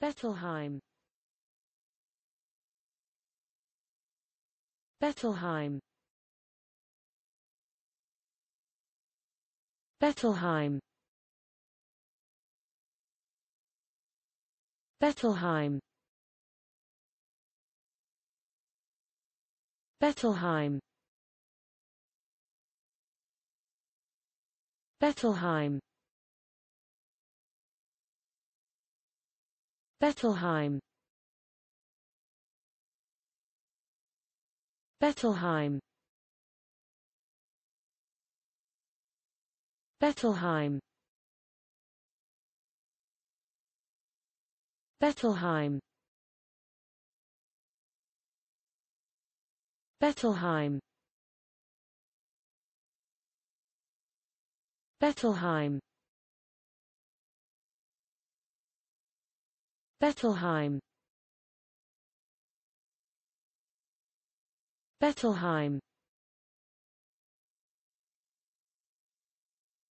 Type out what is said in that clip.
Bettelheim Bettelheim Bettelheim Bettelheim Bettelheim Bettelheim Bettelheim Bettelheim Bettelheim Bettelheim Bettelheim Bettelheim Bettelheim Bettelheim